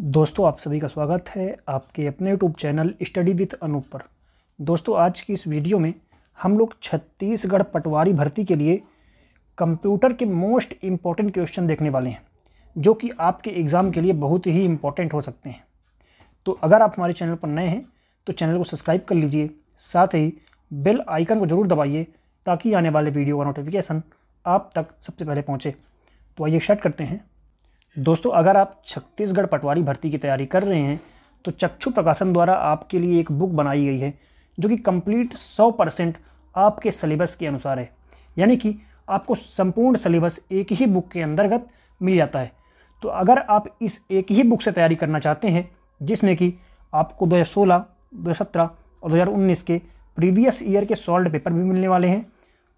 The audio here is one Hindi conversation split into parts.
दोस्तों आप सभी का स्वागत है आपके अपने YouTube channel study with Anoop पर दोस्तों आज की इस वीडियो में हम लोग छत्तीसगढ़ पटवारी भर्ती के लिए कंप्यूटर के मोस्ट इम्पॉर्टेंट क्वेश्चन देखने वाले हैं जो कि आपके एग्ज़ाम के लिए बहुत ही इम्पॉर्टेंट हो सकते हैं तो अगर आप हमारे चैनल पर नए हैं तो चैनल को सब्सक्राइब कर लीजिए साथ ही बेल आइकन को ज़रूर दबाइए ताकि आने वाले वीडियो का नोटिफिकेशन आप तक सबसे पहले पहुँचे तो आइए शर्ट करते हैं दोस्तों अगर आप छत्तीसगढ़ पटवारी भर्ती की तैयारी कर रहे हैं तो चक्षु प्रकाशन द्वारा आपके लिए एक बुक बनाई गई है जो कि कंप्लीट 100 परसेंट आपके सिलेबस के अनुसार है यानी कि आपको संपूर्ण सिलेबस एक ही बुक के अंतर्गत मिल जाता है तो अगर आप इस एक ही बुक से तैयारी करना चाहते हैं जिसमें कि आपको 2016, 2017 और 2019 के प्रीवियस ईयर के सॉल्व पेपर भी मिलने वाले हैं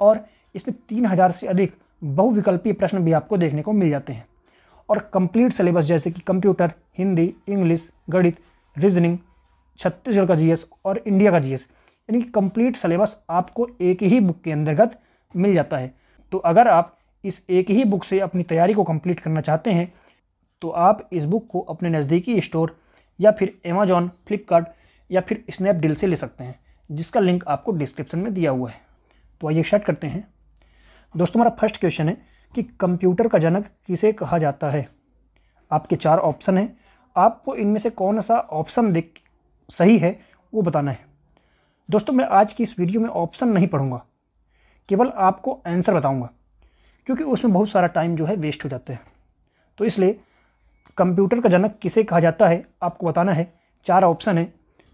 और इसमें तीन हज़ार से अधिक बहुविकल्पीय प्रश्न भी आपको देखने को मिल जाते हैं और कंप्लीट सिलेबस जैसे कि कंप्यूटर हिंदी इंग्लिश गणित रीजनिंग छत्तीसगढ़ का जीएस और इंडिया का जीएस यानी कि कंप्लीट सिलेबस आपको एक ही बुक के अंतर्गत मिल जाता है तो अगर आप इस एक ही बुक से अपनी तैयारी को कंप्लीट करना चाहते हैं तो आप इस बुक को अपने नज़दीकी स्टोर या फिर अमेजॉन फ्लिपकार्ट या फिर स्नैपडील से ले सकते हैं जिसका लिंक आपको डिस्क्रिप्शन में दिया हुआ है तो आइए स्टार्ट करते हैं दोस्तों हमारा फर्स्ट क्वेश्चन है कि कंप्यूटर का जनक किसे कहा जाता है आपके चार ऑप्शन हैं आपको इनमें से कौन सा ऑप्शन देख सही है वो बताना है दोस्तों मैं आज की इस वीडियो में ऑप्शन नहीं पढ़ूंगा केवल आपको आंसर बताऊंगा क्योंकि उसमें बहुत सारा टाइम जो है वेस्ट हो जाता है तो इसलिए कंप्यूटर का जनक किसे कहा जाता है आपको बताना है चार ऑप्शन है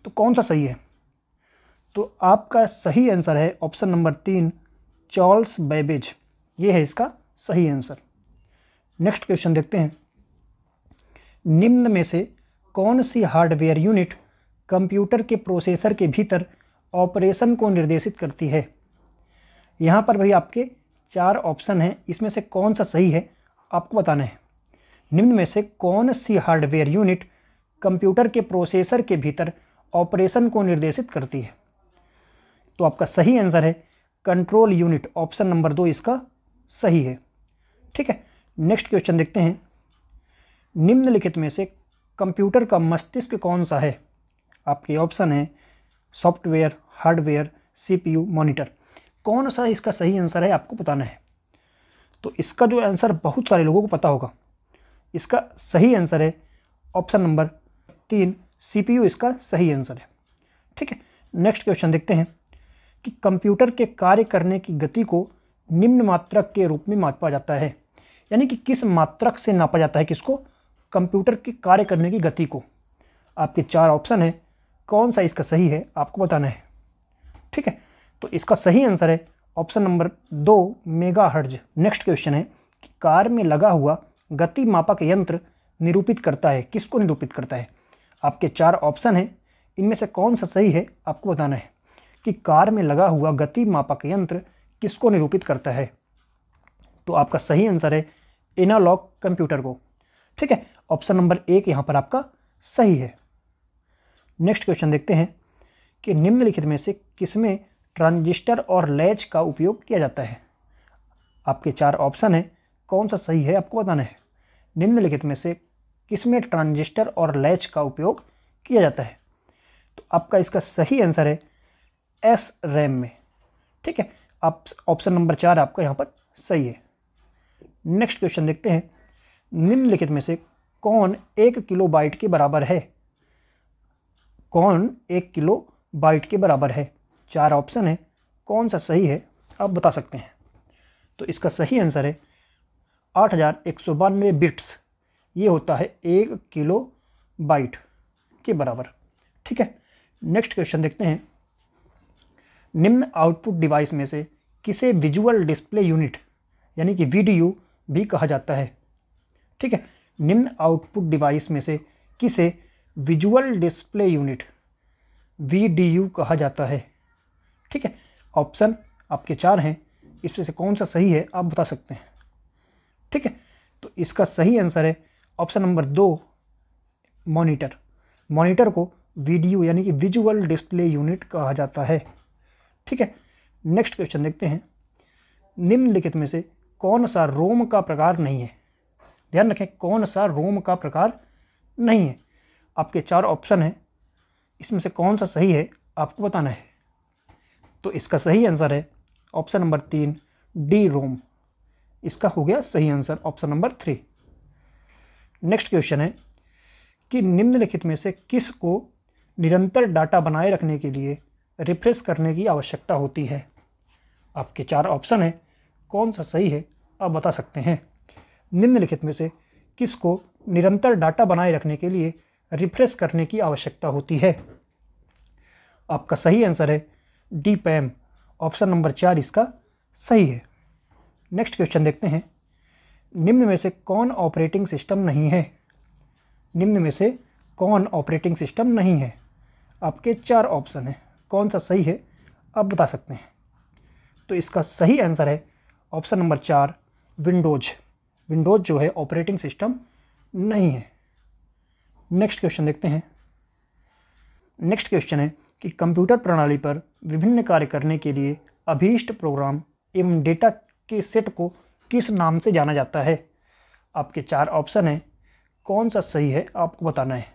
तो कौन सा सही है तो आपका सही आंसर है ऑप्शन नंबर तीन चार्ल्स बेबेज ये है इसका सही आंसर नेक्स्ट क्वेश्चन देखते हैं निम्न में से कौन सी हार्डवेयर यूनिट कंप्यूटर के प्रोसेसर के भीतर ऑपरेशन को निर्देशित करती है यहाँ पर भाई आपके चार ऑप्शन हैं इसमें से कौन सा सही है आपको बताना है निम्न में से कौन सी हार्डवेयर यूनिट कंप्यूटर के प्रोसेसर के भीतर ऑपरेशन को निर्देशित करती है तो आपका सही आंसर है कंट्रोल यूनिट ऑप्शन नंबर दो इसका सही है ठीक है नेक्स्ट क्वेश्चन देखते हैं निम्नलिखित में से कंप्यूटर का मस्तिष्क कौन सा है आपके ऑप्शन है सॉफ्टवेयर हार्डवेयर सीपीयू मॉनिटर कौन सा इसका सही आंसर है आपको बताना है तो इसका जो आंसर बहुत सारे लोगों को पता होगा इसका सही आंसर है ऑप्शन नंबर तीन सीपीयू इसका सही आंसर है ठीक है नेक्स्ट क्वेश्चन देखते हैं कि कंप्यूटर के कार्य करने की गति को निम्न मात्रक के रूप में मापा जाता है यानी कि किस मात्रक से नापा जाता है किसको कंप्यूटर के कार्य करने की गति को आपके चार ऑप्शन है कौन सा इसका सही है आपको बताना है ठीक है तो इसका सही आंसर है ऑप्शन नंबर दो मेगा हर्ज नेक्स्ट क्वेश्चन है कि कार में लगा हुआ गति मापक यंत्र निरूपित करता है किसको निरूपित करता है आपके चार ऑप्शन हैं इनमें से कौन सा सही है आपको बताना है कि कार में लगा हुआ गति मापक यंत्र किसको निरूपित करता है तो आपका सही आंसर है एनालॉग कंप्यूटर को ठीक है ऑप्शन नंबर एक यहाँ पर आपका सही है नेक्स्ट क्वेश्चन देखते हैं कि निम्नलिखित में से किसमें ट्रांजिस्टर और लैच का उपयोग किया जाता है आपके चार ऑप्शन हैं कौन सा सही है आपको बताना है निम्नलिखित में से किसमें ट्रांजिस्टर और लैच का उपयोग किया जाता है तो आपका इसका सही आंसर है एस रैम में ठीक है आप ऑप्शन नंबर चार आपका यहाँ पर सही है नेक्स्ट क्वेश्चन देखते हैं निम्नलिखित में से कौन एक किलो बाइट के बराबर है कौन एक किलो बाइट के बराबर है चार ऑप्शन है कौन सा सही है आप बता सकते हैं तो इसका सही आंसर है आठ हज़ार एक सौ बानवे बिट्स ये होता है एक किलो बाइट के बराबर ठीक है नेक्स्ट क्वेश्चन देखते हैं निम्न आउटपुट डिवाइस में से किसे विजुअल डिस्प्ले यूनिट यानी कि वीडियो भी कहा जाता है ठीक है निम्न आउटपुट डिवाइस में से किसे विजुअल डिस्प्ले यूनिट वी कहा जाता है ठीक है ऑप्शन आपके चार हैं इसमें से कौन सा सही है आप बता सकते हैं ठीक है तो इसका सही आंसर है ऑप्शन नंबर दो मॉनिटर मॉनिटर को वीडियो यानी कि विजुअल डिस्प्ले यूनिट कहा जाता है ठीक है नेक्स्ट क्वेश्चन देखते हैं निम्नलिखित में से कौन सा रोम का प्रकार नहीं है ध्यान रखें कौन सा रोम का प्रकार नहीं है आपके चार ऑप्शन हैं इसमें से कौन सा सही है आपको बताना है तो इसका सही आंसर है ऑप्शन नंबर तीन डी रोम इसका हो गया सही answer option number three next question है कि निम्नलिखित में से किस को निरंतर डाटा बनाए रखने के लिए रिफ्रेश करने की आवश्यकता होती है आपके चार ऑप्शन हैं कौन सा सही है आप बता सकते हैं निम्नलिखित में से किसको निरंतर डाटा बनाए रखने के लिए रिफ्रेश करने की आवश्यकता होती है आपका सही आंसर है डी पैम ऑप्शन नंबर चार इसका सही है नेक्स्ट क्वेश्चन देखते हैं निम्न में से कौन ऑपरेटिंग सिस्टम नहीं है निम्न में से कौन ऑपरेटिंग सिस्टम नहीं है आपके चार ऑप्शन हैं कौन सा सही है आप बता सकते हैं तो इसका सही आंसर है ऑप्शन नंबर चार विंडोज विंडोज जो है ऑपरेटिंग सिस्टम नहीं है नेक्स्ट क्वेश्चन देखते हैं नेक्स्ट क्वेश्चन है कि कंप्यूटर प्रणाली पर विभिन्न कार्य करने के लिए अभीष्ट प्रोग्राम एवं डेटा के सेट को किस नाम से जाना जाता है आपके चार ऑप्शन हैं कौन सा सही है आपको बताना है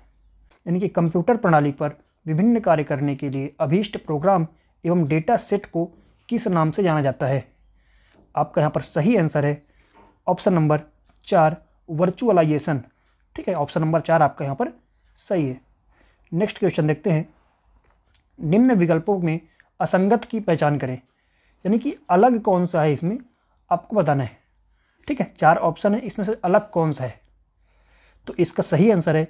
यानी कि कंप्यूटर प्रणाली पर विभिन्न कार्य करने के लिए अभीष्ट प्रोग्राम एवं डेटा सेट को किस नाम से जाना जाता है आपका यहाँ पर सही आंसर है ऑप्शन नंबर चार वर्चुअलाइजेशन ठीक है ऑप्शन नंबर चार आपका यहाँ पर सही है नेक्स्ट क्वेश्चन देखते हैं निम्न विकल्पों में असंगत की पहचान करें यानी कि अलग कौन सा है इसमें आपको बताना है ठीक है चार ऑप्शन है इसमें से अलग कौन सा है तो इसका सही आंसर है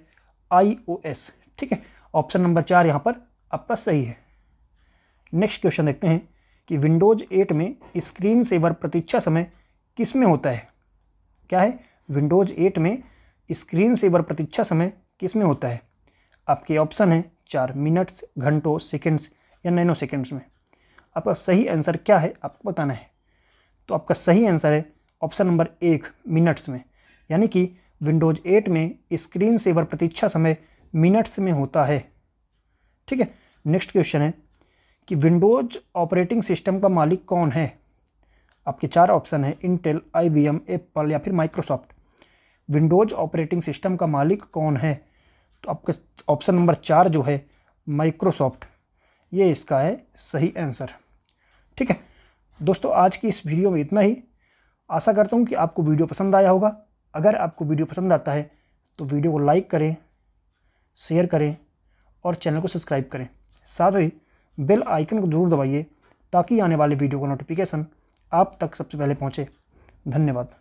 आई ओ एस ठीक है ऑप्शन नंबर चार यहाँ पर आपका सही है नेक्स्ट क्वेश्चन देखते हैं कि विंडोज एट में स्क्रीन सेवर प्रतीक्षा समय किस में होता है क्या है विंडोज़ एट में स्क्रीन सेवर प्रतीक्षा समय किस में होता है आपके ऑप्शन है चार मिनट्स घंटों सेकेंड्स या नैनो सेकेंड्स में आपका सही आंसर क्या है आपको बताना है तो आपका सही आंसर है ऑप्शन नंबर एक मिनट्स में यानी कि विंडोज़ एट में स्क्रीन सेवर प्रतीक्षा समय मिनट्स में होता है ठीक है नेक्स्ट क्वेश्चन है कि विंडोज ऑपरेटिंग सिस्टम का मालिक कौन है आपके चार ऑप्शन हैं इंटेल आईबीएम एप्पल या फिर माइक्रोसॉफ्ट विंडोज ऑपरेटिंग सिस्टम का मालिक कौन है तो आपका ऑप्शन नंबर चार जो है माइक्रोसॉफ्ट ये इसका है सही आंसर ठीक है दोस्तों आज की इस वीडियो में इतना ही आशा करता हूँ कि आपको वीडियो पसंद आया होगा अगर आपको वीडियो पसंद आता है तो वीडियो को लाइक करें शेयर करें और चैनल को सब्सक्राइब करें साथ ही बेल आइकन को जरूर दबाइए ताकि आने वाले वीडियो का नोटिफिकेशन आप तक सबसे पहले पहुँचे धन्यवाद